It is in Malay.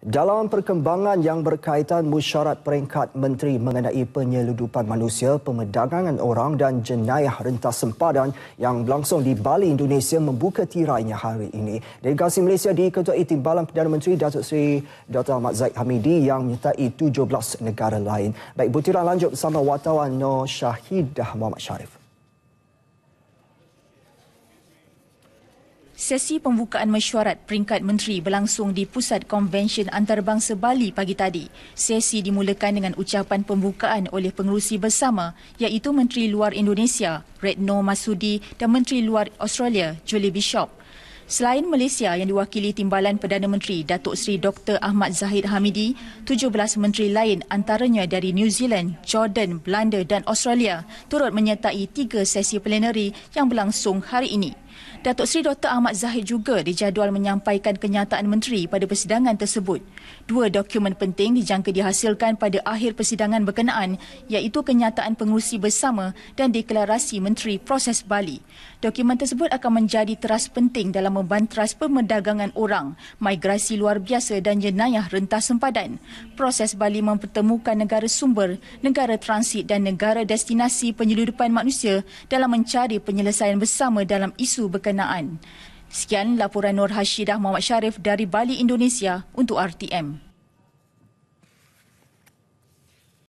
Dalam perkembangan yang berkaitan mesyuarat peringkat menteri mengenai penyeludupan manusia, pemedangangan orang dan jenayah rentas sempadan yang berlangsung di Bali, Indonesia membuka tirainya hari ini. Delegasi Malaysia di diketuai Timbalan Perdana Menteri Datuk Seri Dr. Ahmad Zaid Hamidi yang menyertai 17 negara lain. Baik, butiran lanjut bersama wartawan Noor Syahidah Muhammad Sharif. sesi pembukaan mesyuarat peringkat menteri berlangsung di Pusat Konvensyen Antarabangsa Bali pagi tadi. Sesi dimulakan dengan ucapan pembukaan oleh pengerusi bersama iaitu Menteri Luar Indonesia Redno Masudi dan Menteri Luar Australia Julie Bishop. Selain Malaysia yang diwakili Timbalan Perdana Menteri Datuk Seri Dr. Ahmad Zahid Hamidi, 17 menteri lain antaranya dari New Zealand, Jordan, Belanda dan Australia turut menyertai tiga sesi plenary yang berlangsung hari ini. Datuk Seri Dr. Ahmad Zahid juga dijadual menyampaikan kenyataan menteri pada persidangan tersebut. Dua dokumen penting dijangka dihasilkan pada akhir persidangan berkenaan iaitu kenyataan pengurusi bersama dan deklarasi menteri proses Bali. Dokumen tersebut akan menjadi teras penting dalam membanteras pemerdagangan orang, migrasi luar biasa dan jenayah rentas sempadan. Proses Bali mempertemukan negara sumber, negara transit dan negara destinasi penyeludupan manusia dalam mencari penyelesaian bersama dalam isu berkenaan. Sekian laporan Nur Hashidah Muhammad Sharif dari Bali, Indonesia untuk RTM.